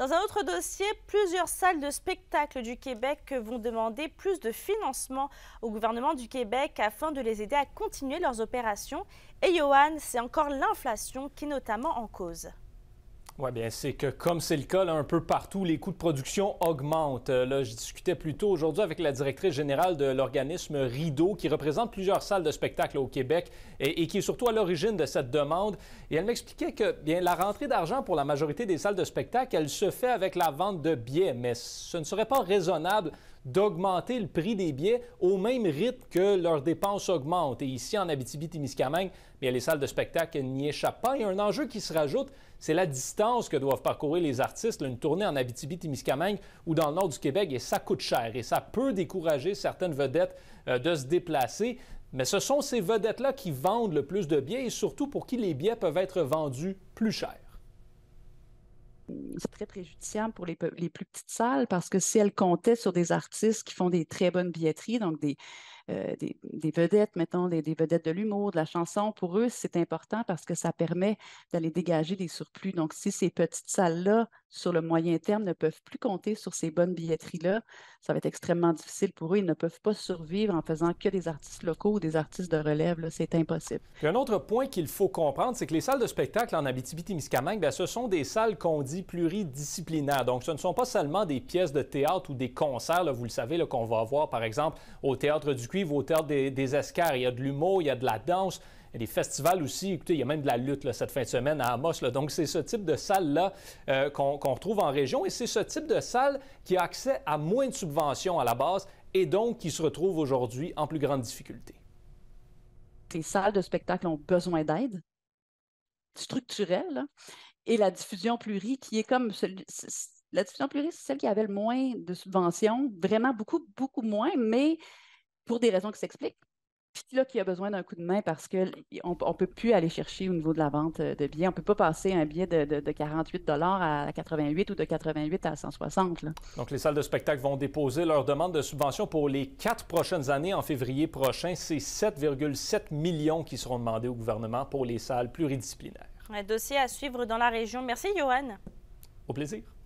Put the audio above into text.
Dans un autre dossier, plusieurs salles de spectacle du Québec vont demander plus de financement au gouvernement du Québec afin de les aider à continuer leurs opérations. Et Johan, c'est encore l'inflation qui est notamment en cause. Oui, bien, c'est que comme c'est le cas un peu partout, les coûts de production augmentent. Euh, là, je discutais plus tôt aujourd'hui avec la directrice générale de l'organisme Rideau, qui représente plusieurs salles de spectacle au Québec et, qui est surtout à l'origine de cette demande. Et elle m'expliquait que bien, la rentrée d'argent pour la majorité des salles de spectacle, elle se fait avec la vente de billets, mais ce ne serait pas raisonnable d'augmenter le prix des billets au même rythme que leurs dépenses augmentent. Et ici, en Abitibi-Témiscamingue, bien, les salles de spectacle n'y échappent pas. Il un enjeu qui se rajoute, c'est la distance que doivent parcourir les artistes, une tournée en Abitibi-Témiscamingue ou dans le nord du Québec, et ça coûte cher. Et ça peut décourager certaines vedettes euh, de se déplacer. Mais ce sont ces vedettes-là qui vendent le plus de billets et surtout pour qui les billets peuvent être vendus plus cher c'est très préjudiciable pour les, plus petites salles parce que si elles comptaient sur des artistes qui font des très bonnes billetteries, donc des, euh, vedettes, mettons, des vedettes de l'humour, de la chanson, pour eux, c'est important parce que ça permet d'aller dégager des surplus. Donc, si ces petites salles-là sur le moyen terme ne peuvent plus compter sur ces bonnes billetteries-là. Ça va être extrêmement difficile pour eux. Ils ne peuvent pas survivre en faisant que des artistes locaux ou des artistes de relève. C'est impossible. un autre point qu'il faut comprendre, c'est que les salles de spectacle en Abitibi-Témiscamingue, ben, ce sont des salles qu'on dit pluridisciplinaires. Donc, ce ne sont pas seulement des pièces de théâtre ou des concerts, vous le savez, qu'on va avoir, par exemple, au Théâtre du Cuivre, au Théâtre des, des Escars. Il y a de l'humour, il y a de la danse. Il y a des festivals aussi. Écoutez, il y a même de la lutte cette fin de semaine à Amos. Donc, c'est ce type de salle-là euh, qu'on retrouve en région. Et c'est ce type de salle qui a accès à moins de subventions à la base et donc qui se retrouve aujourd'hui en plus grande difficulté. Les salles de spectacle ont besoin d'aide structurelle et la diffusion plurie qui est comme la diffusion plurie, c'est celle qui avait le moins de subventions, vraiment beaucoup, beaucoup moins, mais pour des raisons qui s'expliquent. C'est là, qui a besoin d'un coup de main parce qu'on ne peut plus aller chercher au niveau de la vente euh, de billets. On ne peut pas passer un billet de, de, 48 à 88 ou de 88 à 160. Donc, les salles de spectacle vont déposer leur demande de subvention pour les quatre prochaines années. En février prochain, c'est 7,7 millions qui seront demandés au gouvernement pour les salles pluridisciplinaires. Un dossier à suivre dans la région. Merci, Johan. Au plaisir.